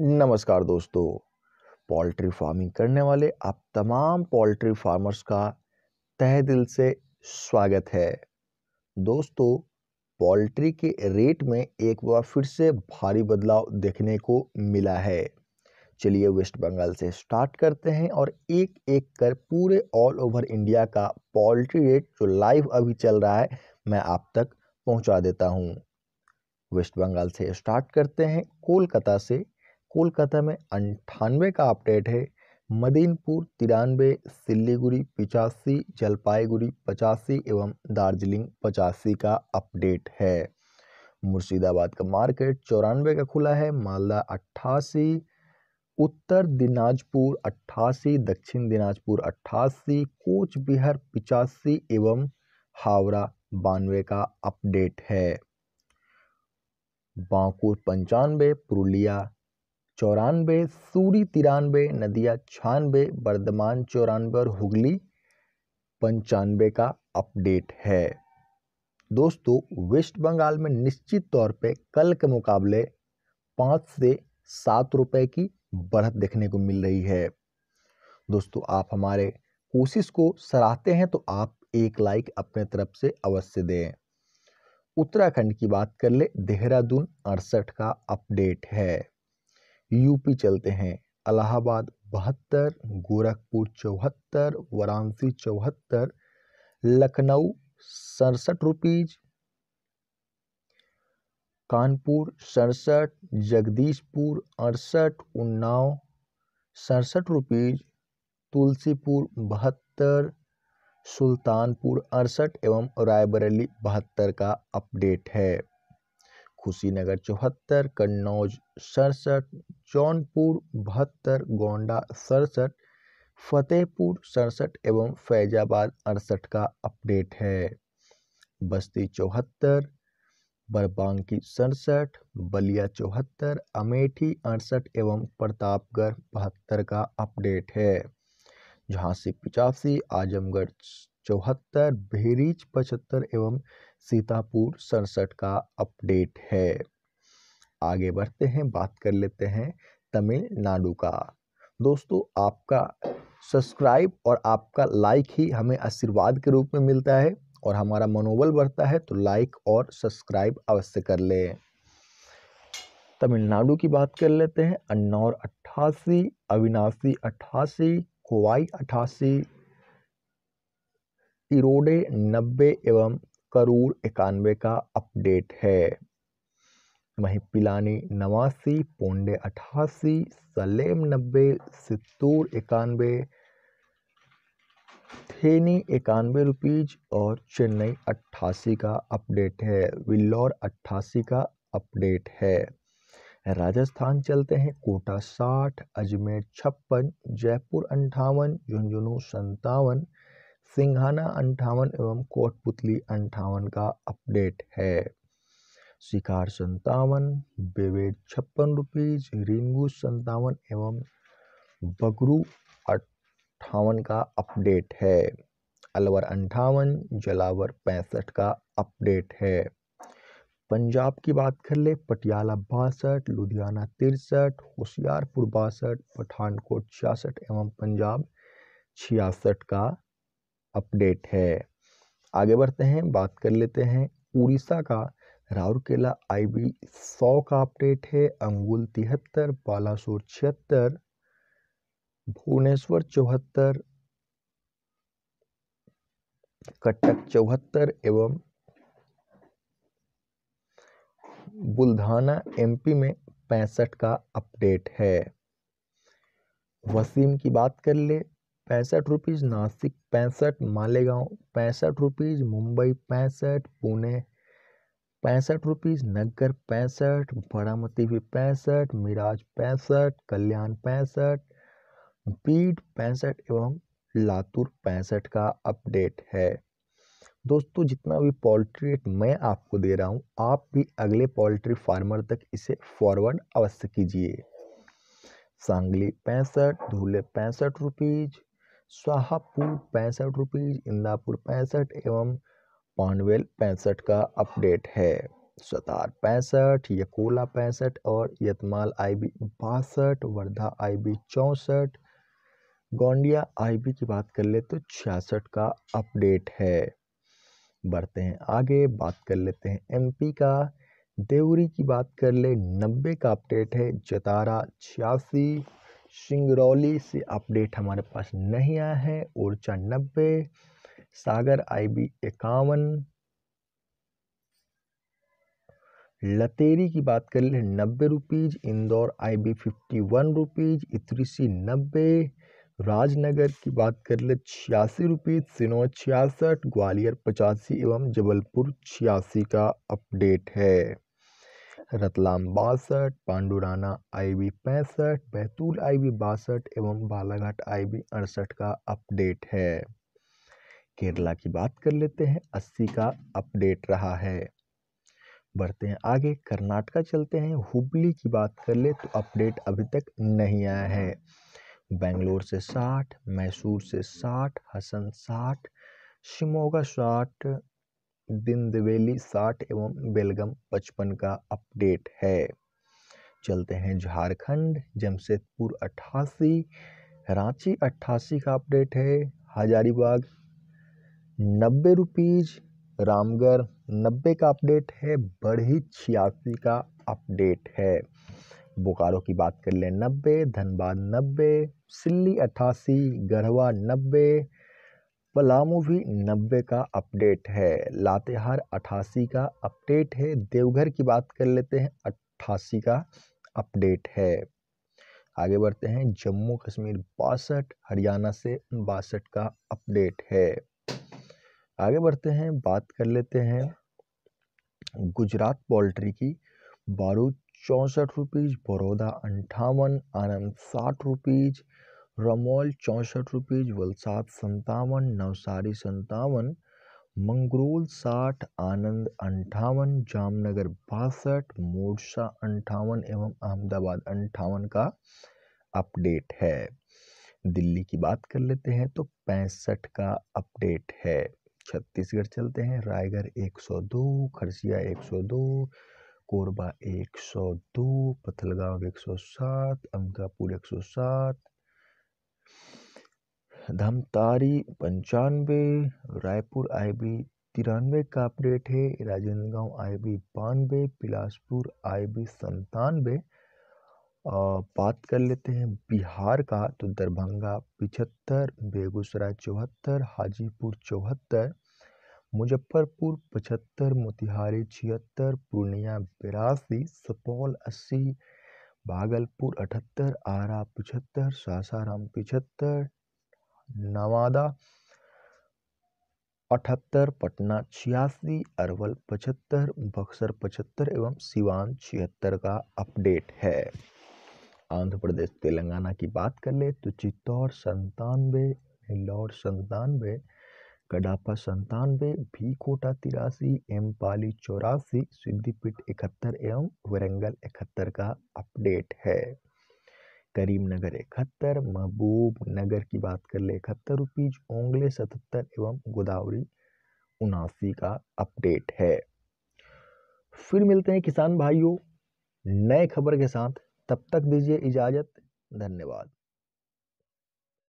नमस्कार दोस्तों poultry farming करने वाले आप तमाम पोल्ट्री फार्मर्स का तह दिल से स्वागत है दोस्तों पोल्ट्री के रेट में एक बार फिर से भारी बदलाव देखने को मिला है चलिए वेस्ट बंगाल से स्टार्ट करते हैं और एक एक कर पूरे ऑल ओवर इंडिया का पोल्ट्री रेट जो लाइव अभी चल रहा है मैं आप तक पहुंचा देता हूं वेस्ट बंगाल से स्टार्ट करते हैं कोलकाता से कोलकाता में अंठानवे का अपडेट है मदीनपुर तिरानवे सिल्लीगुड़ी पिचासी जलपाईगुड़ी पचासी एवं दार्जिलिंग पचासी का अपडेट है मुर्शिदाबाद का मार्केट चौरानवे का खुला है मालदा अट्ठासी उत्तर दिनाजपुर अट्ठासी दक्षिण दिनाजपुर अट्ठासी कोच बिहार पिचासी एवं हावड़ा बानवे का अपडेट है बांकुर पंचानवे पुरुलिया चौरानवे सूरी तिरानवे नदिया छियानवे बर्धमान चौरानवे और हुगली पंचानवे का अपडेट है दोस्तों वेस्ट बंगाल में निश्चित तौर पे कल के मुकाबले पाँच से सात रुपए की बढ़त देखने को मिल रही है दोस्तों आप हमारे कोशिश को सराहते हैं तो आप एक लाइक अपने तरफ से अवश्य दें उत्तराखंड की बात कर ले देहरादून अड़सठ का अपडेट है यूपी चलते हैं अलाहाबाद बहत्तर गोरखपुर चौहत्तर वाराणसी चौहत्तर लखनऊ सड़सठ रुपीज कानपुर सड़सठ जगदीशपुर अड़सठ उन्नाव सड़सठ रुपीज तुलसीपुर बहत्तर सुल्तानपुर अड़सठ एवं रायबरेली बहत्तर का अपडेट है कुशीनगर चौहत्तर कन्नौज सड़सठ जौनपुर बहत्तर गोंडा सड़सठ फतेहपुर सड़सठ एवं फैजाबाद अड़सठ का अपडेट है बस्ती चौहत्तर बरबांकी सड़सठ बलिया चौहत्तर अमेठी अड़सठ एवं प्रतापगढ़ बहत्तर का अपडेट है झांसी पिचासी आजमगढ़ चौहत्तर बहरीच पचहत्तर एवं सीतापुर सड़सठ का अपडेट है आगे बढ़ते हैं बात कर लेते हैं तमिलनाडु का दोस्तों आपका सब्सक्राइब और आपका लाइक ही हमें आशीर्वाद के रूप में मिलता है और हमारा मनोबल बढ़ता है तो लाइक और सब्सक्राइब अवश्य कर ले तमिलनाडु की बात कर लेते हैं अन्नौर अट्ठासी अविनाशी अट्ठासी कोवाई अट्ठासी इरोडे नब्बे एवं करोड़ इक्यानवे का अपडेट है वहीं पिलानी नवासी पोंडे अठासी सलेम नब्बे सितूर इक्यानवे थेनी इक्यानवे रुपीज और चेन्नई अट्ठासी का अपडेट है विल्लौर अट्ठासी का अपडेट है राजस्थान चलते हैं कोटा साठ अजमेर छप्पन जयपुर अंठावन झुंझुनू संतावन सिंघाना अंठावन एवं कोटपुतली अंठावन का अपडेट है शिकार संतावन बेवेड छप्पन रुपीज रिंगू संतावन एवं बगरू अट्ठावन का अपडेट है अलवर अंठावन जलावर पैंसठ का अपडेट है पंजाब की बात कर ले पटियाला बासठ लुधियाना तिरसठ होशियारपुर बासठ पठानकोट छियासठ एवं पंजाब छियासठ का अपडेट है आगे बढ़ते हैं बात कर लेते हैं उड़ीसा का राउरकेला आई बी सौ का अपडेट है अंगुल तिहत्तर बालासोर छिहत्तर भुवनेश्वर चौहत्तर कटक चौहत्तर एवं बुल्धाना एमपी में पैंसठ का अपडेट है वसीम की बात कर ले पैंसठ रुपीज़ नासिक पैंसठ मालेगांव पैंसठ रुपीज़ मुंबई पैंसठ पुणे पैंसठ रुपीज़ नगर पैंसठ बारामती भी पैंसठ मिराज पैंसठ कल्याण पैंसठ बीट पैंसठ एवं लातूर पैंसठ का अपडेट है दोस्तों जितना भी पोल्ट्री रेट मैं आपको दे रहा हूँ आप भी अगले पोल्ट्री फार्मर तक इसे फॉरवर्ड अवश्य कीजिए सांगली पैंसठ धूले पैंसठ रुपीज़ शाहपुर पैंसठ रुपीज़ इंदापुर पैंसठ एवं पानवेल पैंसठ का अपडेट है सतार पैंसठ यकोला पैंसठ और यतमाल आईबी बासठ वर्धा आईबी चौंसठ गोंडिया आईबी की बात कर ले तो छियासठ का अपडेट है बढ़ते हैं आगे बात कर लेते हैं एमपी का देवरी की बात कर ले नब्बे का अपडेट है जतारा छियासी सिंगरौली से अपडेट हमारे पास नहीं आया है ओरछा नब्बे सागर आईबी इक्यावन लतेरी की बात कर ले नब्बे rupees Indore I B fifty one rupees इतरीसी नब्बे राजनगर की बात कर ले छियासी रुपीज़ सिनो छियासठ ग्वालियर पचासी एवं जबलपुर छियासी का अपडेट है रतलाम बासठ पांडुराना वी पैंसठ बैतूल वी बासठ एवं बालाघाट आईबी अड़सठ का अपडेट है केरला की बात कर लेते हैं अस्सी का अपडेट रहा है बढ़ते हैं आगे कर्नाटका चलते हैं हुबली की बात कर ले तो अपडेट अभी तक नहीं आया है बेंगलोर से साठ मैसूर से साठ हसन साठ शिमोगा साठ दिंदवेली साठ एवं बेलगम पचपन का अपडेट है चलते हैं झारखंड जमशेदपुर अट्ठासी रांची अट्ठासी का अपडेट है हजारीबाग नब्बे रुपीज़ रामगढ़ नब्बे का अपडेट है बढ़ी छियासी का अपडेट है बोकारो की बात कर लें नब्बे धनबाद नब्बे सिल्ली अट्ठासी गढ़वा नब्बे पलामू भी नब्बे का अपडेट है लातेहार अठासी का अपडेट है देवघर की बात कर लेते हैं अट्ठासी का अपडेट है आगे बढ़ते हैं जम्मू कश्मीर बासठ हरियाणा से बासठ का अपडेट है आगे बढ़ते हैं बात कर लेते हैं गुजरात पोल्ट्री की बारूद चौंसठ रुपीज़ बड़ौदा अंठावन आनंद साठ रुपीज़ रमोल चौंसठ रुपीज़ वलसात संतावन नवसारी संतावन मंगरूल साठ आनंद अंठावन जामनगर बासठ मोडसा अंठावन एवं अहमदाबाद अंठावन का अपडेट है दिल्ली की बात कर लेते हैं तो पैंसठ का अपडेट है छत्तीसगढ़ चलते हैं रायगढ़ 102 खरसिया 102 कोरबा 102 पथलगांव 107 अंकापुर 107 धमतारी पंचानवे रायपुर आई बी तिरानवे का अपडेट है राजेंद्र आई बी बानवे बिलासपुर आई बी संतानवे बात कर लेते हैं बिहार का तो दरभंगा पिछहत्तर बेगूसराय चौहत्तर हाजीपुर चौहत्तर मुजफ्फरपुर पचहत्तर मोतिहारी छिहत्तर पूर्णिया बिरासी सुपौल अस्सी भागलपुर अठहत्तर आरा पचहत्तर सासाराम पिछहत्तर नवादा अठहत्तर पटना छियासी अरवल पचहत्तर बक्सर पचहत्तर एवं सिवान छिहत्तर का अपडेट है आंध्र प्रदेश तेलंगाना की बात कर ले तो चित्तौड़ संतानवे लौर संतानवे कडापा संतानवे भी कोटा तिरासी एम पाली चौरासी सिद्धिपीठ इकहत्तर एवं वरंगल इकहत्तर का अपडेट है नगर इकहत्तर महबूब नगर की बात कर ले इकहत्तर रुपीज ओंगले सतहत्तर एवं गोदावरी उनासी का अपडेट है फिर मिलते हैं किसान भाइयों नए खबर के साथ तब तक दीजिए इजाज़त धन्यवाद